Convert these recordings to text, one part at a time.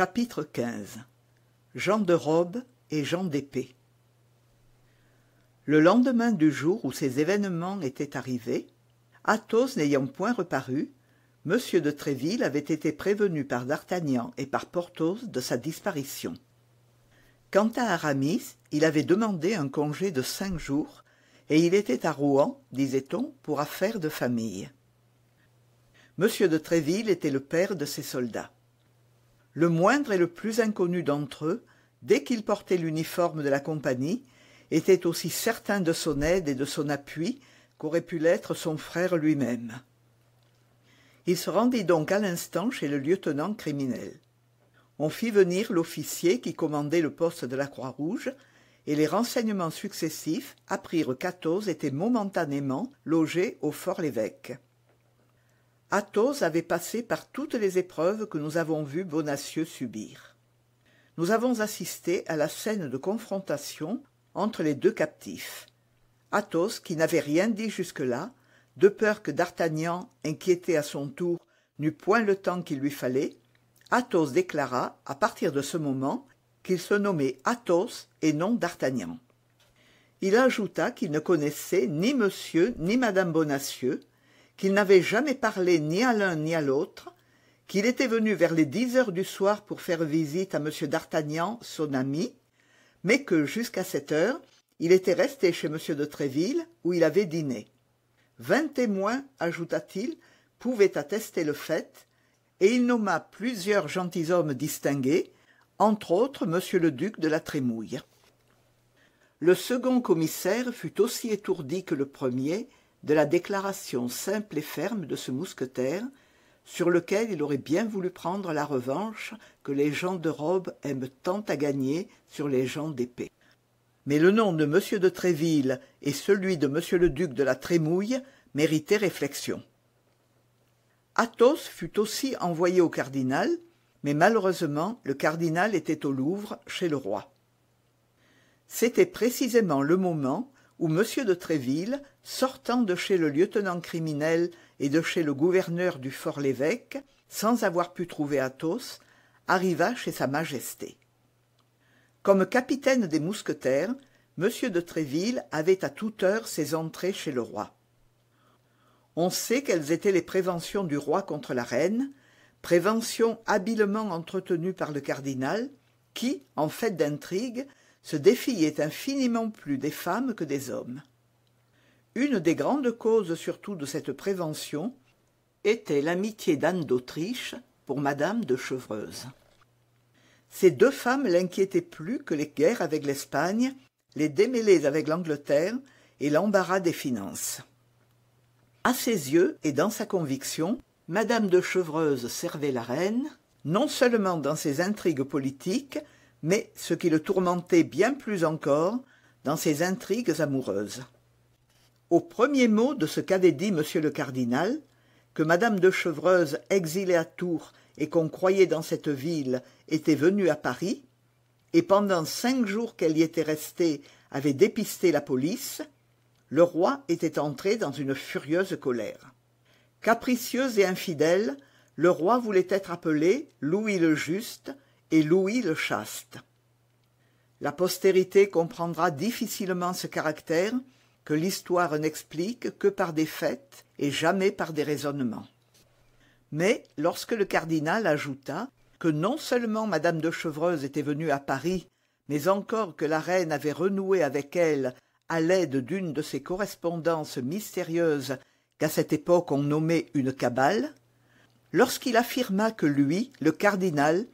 Chapitre Jean de robe et Jean d'épée Le lendemain du jour où ces événements étaient arrivés, Athos n'ayant point reparu, M. de Tréville avait été prévenu par D'Artagnan et par Porthos de sa disparition. Quant à Aramis, il avait demandé un congé de cinq jours, et il était à Rouen, disait-on, pour affaires de famille. M. de Tréville était le père de ses soldats le moindre et le plus inconnu d'entre eux dès qu'il portait l'uniforme de la compagnie était aussi certain de son aide et de son appui qu'aurait pu l'être son frère lui-même il se rendit donc à l'instant chez le lieutenant criminel on fit venir l'officier qui commandait le poste de la croix-rouge et les renseignements successifs apprirent qu'athos était momentanément logé au fort l'évêque athos avait passé par toutes les épreuves que nous avons vu bonacieux subir nous avons assisté à la scène de confrontation entre les deux captifs athos qui n'avait rien dit jusque-là de peur que d'artagnan inquiété à son tour n'eût point le temps qu'il lui fallait athos déclara à partir de ce moment qu'il se nommait athos et non d'artagnan il ajouta qu'il ne connaissait ni monsieur ni madame bonacieux qu'il n'avait jamais parlé ni à l'un ni à l'autre qu'il était venu vers les dix heures du soir pour faire visite à m d'artagnan son ami mais que jusqu'à cette heure il était resté chez m de tréville où il avait dîné vingt témoins ajouta-t-il pouvaient attester le fait et il nomma plusieurs gentilshommes distingués entre autres m le duc de la trémouille le second commissaire fut aussi étourdi que le premier de la déclaration simple et ferme de ce mousquetaire sur lequel il aurait bien voulu prendre la revanche que les gens de robe aiment tant à gagner sur les gens d'épée mais le nom de m de tréville et celui de m le duc de la trémouille méritaient réflexion athos fut aussi envoyé au cardinal mais malheureusement le cardinal était au louvre chez le roi c'était précisément le moment où m de tréville sortant de chez le lieutenant criminel et de chez le gouverneur du fort lévêque sans avoir pu trouver athos arriva chez sa majesté comme capitaine des mousquetaires m de tréville avait à toute heure ses entrées chez le roi on sait quelles étaient les préventions du roi contre la reine préventions habilement entretenues par le cardinal qui en fait d'intrigue se défiait infiniment plus des femmes que des hommes une des grandes causes surtout de cette prévention était l'amitié d'anne d'autriche pour Madame de chevreuse ces deux femmes l'inquiétaient plus que les guerres avec l'espagne les démêlés avec l'angleterre et l'embarras des finances à ses yeux et dans sa conviction Madame de chevreuse servait la reine non seulement dans ses intrigues politiques mais ce qui le tourmentait bien plus encore dans ses intrigues amoureuses Au premier mot de ce qu'avait dit m le cardinal que mme de chevreuse exilée à tours et qu'on croyait dans cette ville était venue à paris et pendant cinq jours qu'elle y était restée avait dépisté la police le roi était entré dans une furieuse colère Capricieuse et infidèle le roi voulait être appelé louis le juste et louis le chaste la postérité comprendra difficilement ce caractère que l'histoire n'explique que par des faits et jamais par des raisonnements mais lorsque le cardinal ajouta que non seulement Madame de chevreuse était venue à paris mais encore que la reine avait renoué avec elle à l'aide d'une de ces correspondances mystérieuses qu'à cette époque on nommait une cabale lorsqu'il affirma que lui le cardinal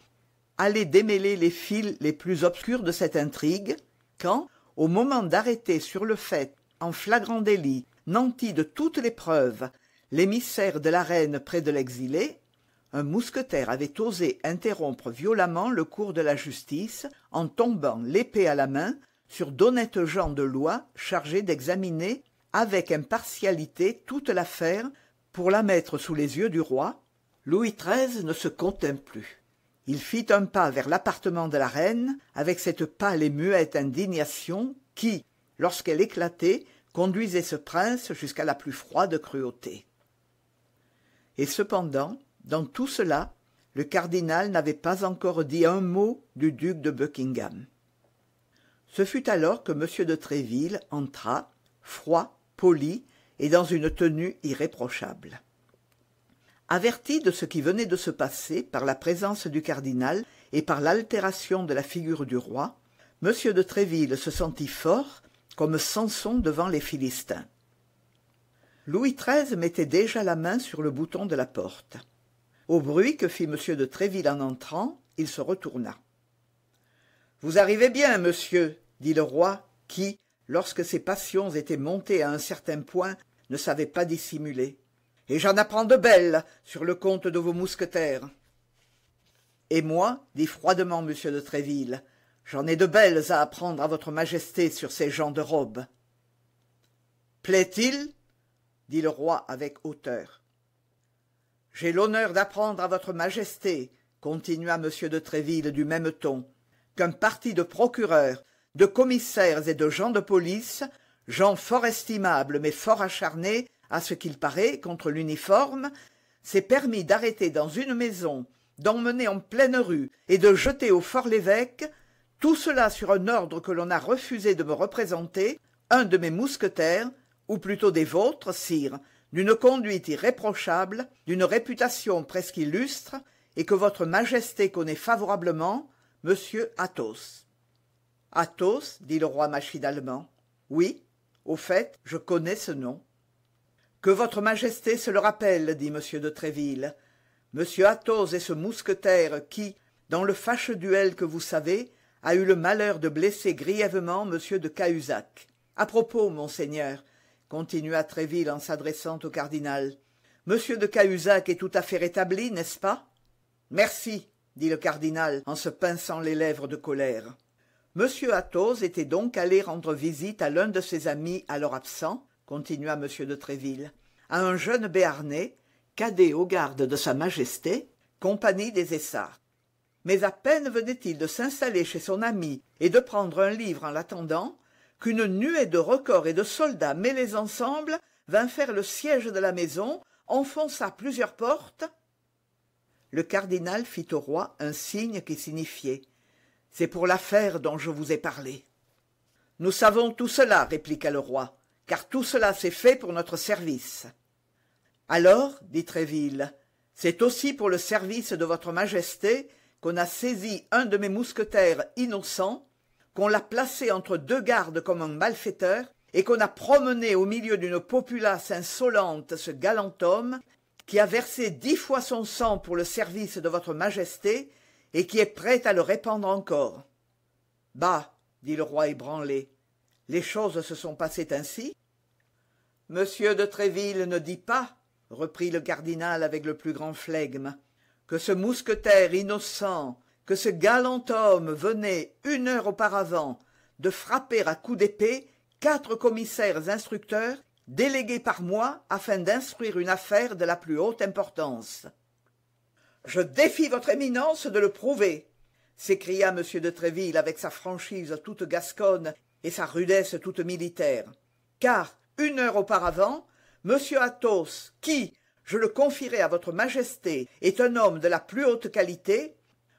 allait démêler les fils les plus obscurs de cette intrigue quand au moment d'arrêter sur le fait en flagrant délit nanti de toutes les preuves l'émissaire de la reine près de l'exilé un mousquetaire avait osé interrompre violemment le cours de la justice en tombant l'épée à la main sur d'honnêtes gens de loi chargés d'examiner avec impartialité toute l'affaire pour la mettre sous les yeux du roi louis xiii ne se contint plus il fit un pas vers l'appartement de la reine avec cette pâle et muette indignation qui lorsqu'elle éclatait conduisait ce prince jusqu'à la plus froide cruauté et cependant dans tout cela le cardinal n'avait pas encore dit un mot du duc de buckingham ce fut alors que m de tréville entra froid poli et dans une tenue irréprochable averti de ce qui venait de se passer par la présence du cardinal et par l'altération de la figure du roi m de tréville se sentit fort comme samson devant les philistins louis xiii mettait déjà la main sur le bouton de la porte au bruit que fit m de tréville en entrant il se retourna vous arrivez bien monsieur dit le roi qui lorsque ses passions étaient montées à un certain point ne savait pas dissimuler et j'en apprends de belles sur le compte de vos mousquetaires et moi dit froidement m de tréville j'en ai de belles à apprendre à votre majesté sur ces gens de robe plaît-il dit le roi avec hauteur j'ai l'honneur d'apprendre à votre majesté continua m de tréville du même ton qu'un parti de procureurs de commissaires et de gens de police gens fort estimables mais fort acharnés à ce qu'il paraît contre l'uniforme s'est permis d'arrêter dans une maison d'emmener en pleine rue et de jeter au fort lévêque tout cela sur un ordre que l'on a refusé de me représenter un de mes mousquetaires ou plutôt des vôtres sire d'une conduite irréprochable d'une réputation presque illustre et que votre majesté connaît favorablement monsieur athos athos dit le roi machinalement oui au fait je connais ce nom que votre majesté se le rappelle dit m de tréville m athos est ce mousquetaire qui dans le fâcheux duel que vous savez a eu le malheur de blesser grièvement m de cahusac à propos monseigneur continua tréville en s'adressant au cardinal m de cahusac est tout à fait rétabli n'est-ce pas merci dit le cardinal en se pinçant les lèvres de colère m athos était donc allé rendre visite à l'un de ses amis alors absent continua m de tréville à un jeune béarnais cadet aux gardes de sa majesté compagnie des essarts mais à peine venait-il de s'installer chez son ami et de prendre un livre en l'attendant qu'une nuée de recors et de soldats mêlés ensemble vint faire le siège de la maison enfonça plusieurs portes le cardinal fit au roi un signe qui signifiait c'est pour l'affaire dont je vous ai parlé nous savons tout cela répliqua le roi car tout cela s'est fait pour notre service alors dit tréville c'est aussi pour le service de votre majesté qu'on a saisi un de mes mousquetaires innocents, qu'on l'a placé entre deux gardes comme un malfaiteur et qu'on a promené au milieu d'une populace insolente ce galant homme qui a versé dix fois son sang pour le service de votre majesté et qui est prêt à le répandre encore bah dit le roi ébranlé les choses se sont passées ainsi m de tréville ne dit pas reprit le cardinal avec le plus grand flegme que ce mousquetaire innocent que ce galant homme venait une heure auparavant de frapper à coups d'épée quatre commissaires instructeurs délégués par moi afin d'instruire une affaire de la plus haute importance je défie votre éminence de le prouver s'écria m de tréville avec sa franchise toute gasconne et sa rudesse toute militaire car une heure auparavant m athos qui je le confierai à votre majesté est un homme de la plus haute qualité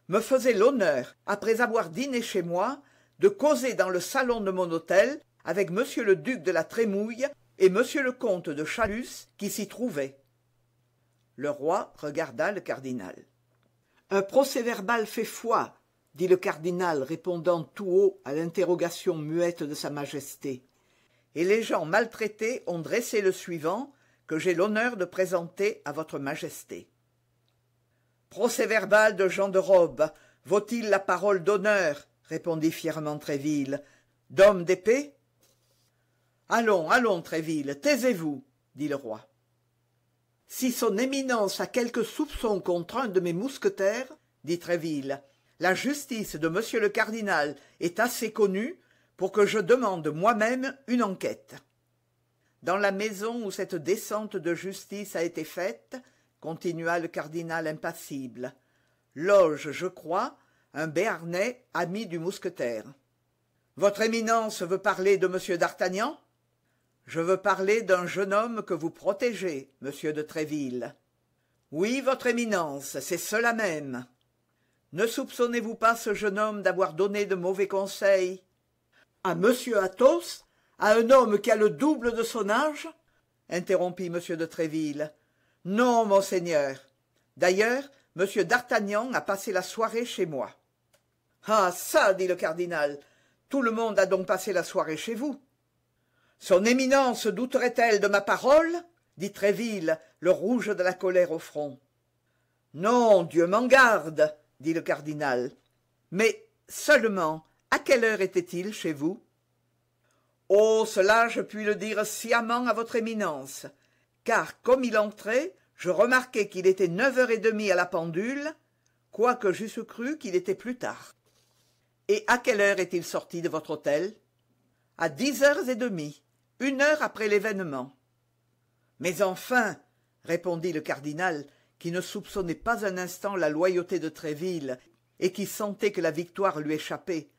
me faisait l'honneur après avoir dîné chez moi de causer dans le salon de mon hôtel avec m le duc de la trémouille et m le comte de chalus qui s'y trouvaient le roi regarda le cardinal un procès-verbal fait foi dit le cardinal répondant tout haut à l'interrogation muette de sa majesté et les gens maltraités ont dressé le suivant que j'ai l'honneur de présenter à votre majesté procès-verbal de gens de robe vaut-il la parole d'honneur répondit fièrement tréville d'homme d'épée allons allons tréville taisez-vous dit le roi si son éminence a quelque soupçon contre un de mes mousquetaires dit tréville la justice de m le cardinal est assez connue pour que je demande moi-même une enquête dans la maison où cette descente de justice a été faite continua le cardinal impassible loge je crois un béarnais ami du mousquetaire votre éminence veut parler de m d'artagnan je veux parler d'un jeune homme que vous protégez monsieur de tréville oui votre éminence c'est cela même ne soupçonnez vous pas ce jeune homme d'avoir donné de mauvais conseils à m athos à un homme qui a le double de son âge interrompit m de tréville non monseigneur d'ailleurs m d'artagnan a passé la soirée chez moi ah çà dit le cardinal tout le monde a donc passé la soirée chez vous son éminence douterait elle de ma parole dit tréville le rouge de la colère au front non dieu m'en garde dit le cardinal mais seulement à quelle heure était-il chez vous oh cela je puis le dire sciemment à votre éminence car comme il entrait je remarquai qu'il était neuf heures et demie à la pendule quoique j'eusse cru qu'il était plus tard et à quelle heure est-il sorti de votre hôtel à dix heures et demie une heure après l'événement mais enfin répondit le cardinal qui ne soupçonnait pas un instant la loyauté de tréville et qui sentait que la victoire lui échappait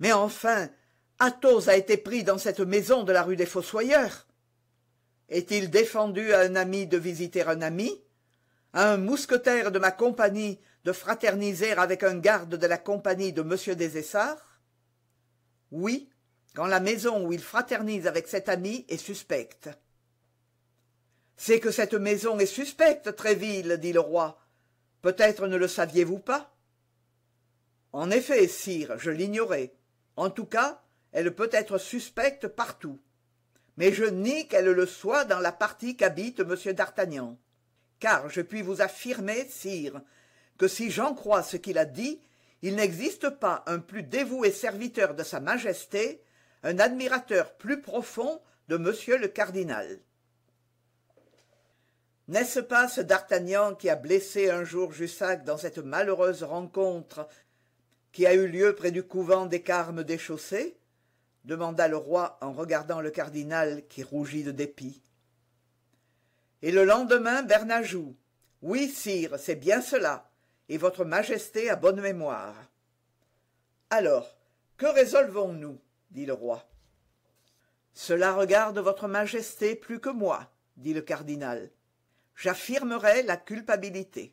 mais enfin athos a été pris dans cette maison de la rue des fossoyeurs est-il défendu à un ami de visiter un ami à un mousquetaire de ma compagnie de fraterniser avec un garde de la compagnie de m des essarts oui quand la maison où il fraternise avec cet ami est suspecte c'est que cette maison est suspecte tréville dit le roi peut-être ne le saviez-vous pas en effet sire je l'ignorais en tout cas elle peut être suspecte partout mais je nie qu'elle le soit dans la partie qu'habite m d'artagnan car je puis vous affirmer sire que si j'en crois ce qu'il a dit il n'existe pas un plus dévoué serviteur de sa majesté un admirateur plus profond de m le cardinal n'est-ce pas ce d'artagnan qui a blessé un jour jussac dans cette malheureuse rencontre qui a eu lieu près du couvent des carmes » demanda le roi en regardant le cardinal qui rougit de dépit et le lendemain bernajoux oui sire c'est bien cela et votre majesté a bonne mémoire alors que résolvons nous dit le roi cela regarde votre majesté plus que moi dit le cardinal j'affirmerai la culpabilité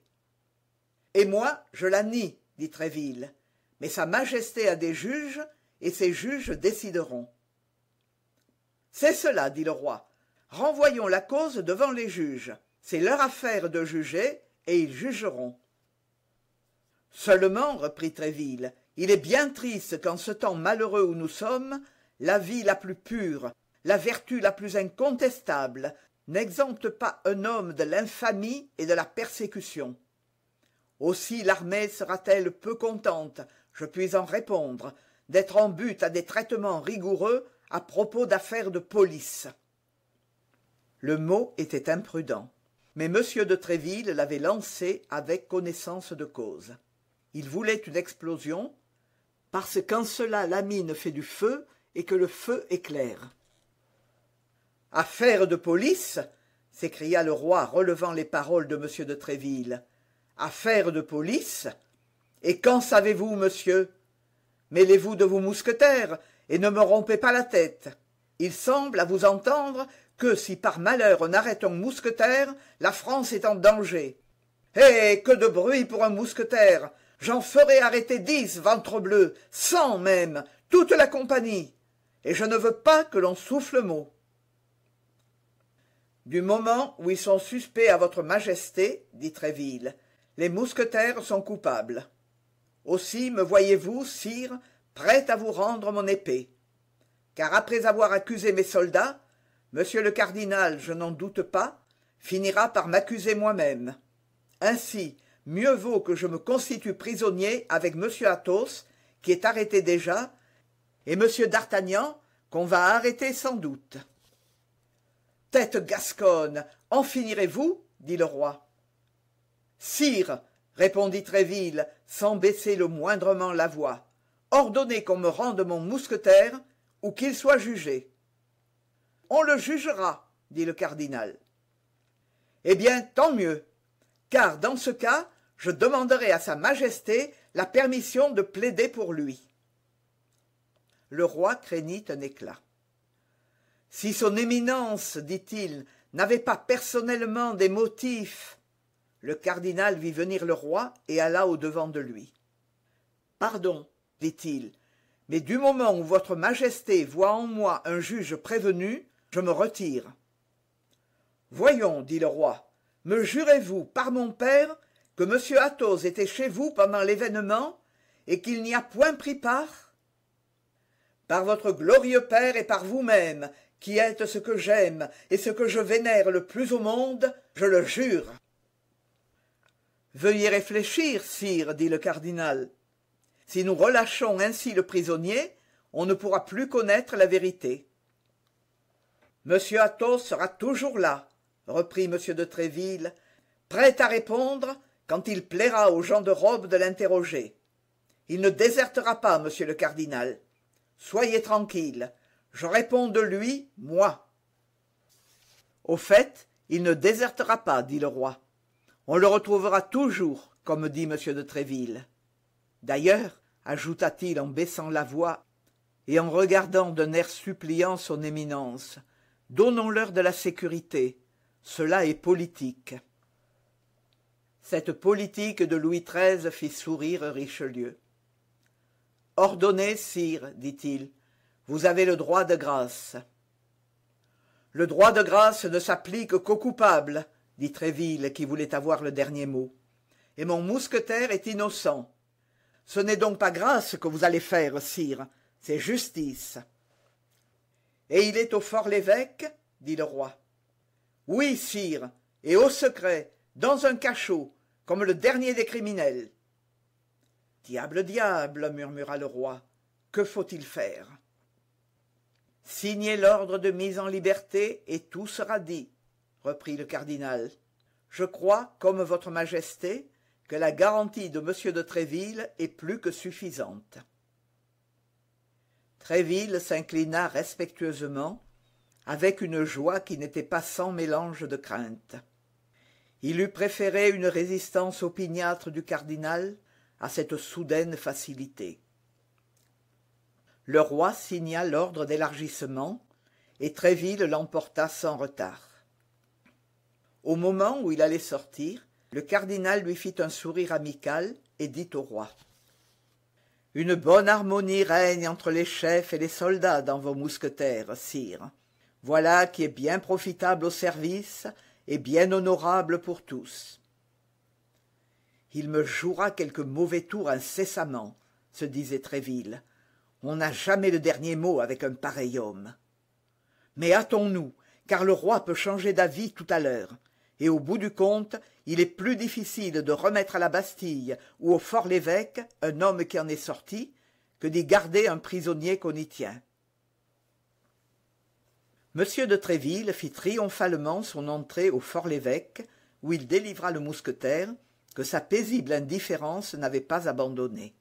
et moi je la nie dit tréville mais sa majesté a des juges et ces juges décideront c'est cela dit le roi renvoyons la cause devant les juges c'est leur affaire de juger et ils jugeront seulement reprit tréville il est bien triste qu'en ce temps malheureux où nous sommes la vie la plus pure la vertu la plus incontestable n'exempte pas un homme de l'infamie et de la persécution aussi l'armée sera-t-elle peu contente je puis en répondre d'être en but à des traitements rigoureux à propos d'affaires de police le mot était imprudent mais m de tréville l'avait lancé avec connaissance de cause il voulait une explosion parce qu'en cela la mine fait du feu et que le feu éclaire affaire de police s'écria le roi relevant les paroles de m de tréville affaire de police et qu'en savez-vous monsieur mêlez-vous de vos mousquetaires et ne me rompez pas la tête il semble à vous entendre que si par malheur on arrête un mousquetaire la france est en danger eh que de bruit pour un mousquetaire j'en ferai arrêter dix bleu, cent même toute la compagnie et je ne veux pas que l'on souffle mot du moment où ils sont suspects à votre majesté dit tréville les mousquetaires sont coupables aussi me voyez-vous sire prêt à vous rendre mon épée car après avoir accusé mes soldats Monsieur le cardinal je n'en doute pas finira par m'accuser moi-même ainsi mieux vaut que je me constitue prisonnier avec Monsieur athos qui est arrêté déjà et Monsieur d'artagnan qu'on va arrêter sans doute tête gasconne en finirez-vous dit le roi sire répondit tréville sans baisser le moindrement la voix ordonnez qu'on me rende mon mousquetaire ou qu'il soit jugé on le jugera dit le cardinal eh bien tant mieux car dans ce cas je demanderai à sa majesté la permission de plaider pour lui le roi craignit un éclat si son éminence dit-il n'avait pas personnellement des motifs le cardinal vit venir le roi et alla au-devant de lui pardon dit-il mais du moment où votre majesté voit en moi un juge prévenu je me retire voyons dit le roi me jurez-vous par mon père que m athos était chez vous pendant l'événement et qu'il n'y a point pris part par votre glorieux père et par vous-même qui est ce que j'aime et ce que je vénère le plus au monde je le jure veuillez réfléchir sire dit le cardinal si nous relâchons ainsi le prisonnier on ne pourra plus connaître la vérité m athos sera toujours là reprit m de tréville prêt à répondre quand il plaira aux gens de robe de l'interroger il ne désertera pas monsieur le cardinal soyez tranquille je réponds de lui moi au fait il ne désertera pas dit le roi on le retrouvera toujours comme dit m de tréville d'ailleurs ajouta-t-il en baissant la voix et en regardant d'un air suppliant son éminence donnons-leur de la sécurité cela est politique cette politique de louis xiii fit sourire richelieu ordonnez sire dit-il vous avez le droit de grâce le droit de grâce ne s'applique qu'aux coupables dit tréville qui voulait avoir le dernier mot et mon mousquetaire est innocent ce n'est donc pas grâce que vous allez faire sire c'est justice et il est au fort l'évêque dit le roi oui sire et au secret dans un cachot comme le dernier des criminels diable diable murmura le roi que faut-il faire signez l'ordre de mise en liberté et tout sera dit reprit le cardinal je crois comme votre majesté que la garantie de m de tréville est plus que suffisante tréville s'inclina respectueusement avec une joie qui n'était pas sans mélange de crainte il eût préféré une résistance opiniâtre du cardinal à cette soudaine facilité le roi signa l'ordre d'élargissement et tréville l'emporta sans retard au moment où il allait sortir le cardinal lui fit un sourire amical et dit au roi une bonne harmonie règne entre les chefs et les soldats dans vos mousquetaires sire voilà qui est bien profitable au service et bien honorable pour tous il me jouera quelque mauvais tour incessamment se disait tréville on n'a jamais le dernier mot avec un pareil homme mais hâtons-nous car le roi peut changer d'avis tout à l'heure et au bout du compte il est plus difficile de remettre à la bastille ou au fort lévêque un homme qui en est sorti que d'y garder un prisonnier qu'on y tient m de tréville fit triomphalement son entrée au fort lévêque où il délivra le mousquetaire que sa paisible indifférence n'avait pas abandonné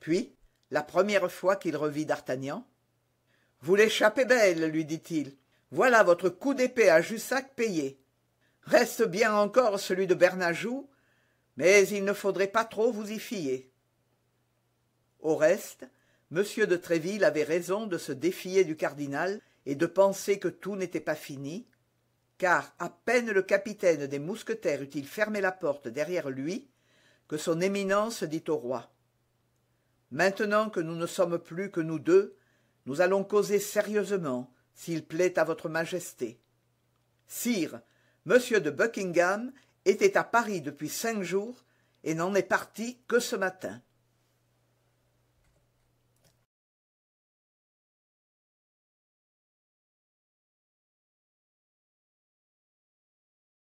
puis la première fois qu'il revit d'artagnan vous l'échappez belle lui dit-il voilà votre coup d'épée à jussac payé reste bien encore celui de bernajoux mais il ne faudrait pas trop vous y fier au reste m de tréville avait raison de se défier du cardinal et de penser que tout n'était pas fini car à peine le capitaine des mousquetaires eut-il fermé la porte derrière lui que son éminence dit au roi maintenant que nous ne sommes plus que nous deux nous allons causer sérieusement s'il plaît à votre majesté sire monsieur de buckingham était à paris depuis cinq jours et n'en est parti que ce matin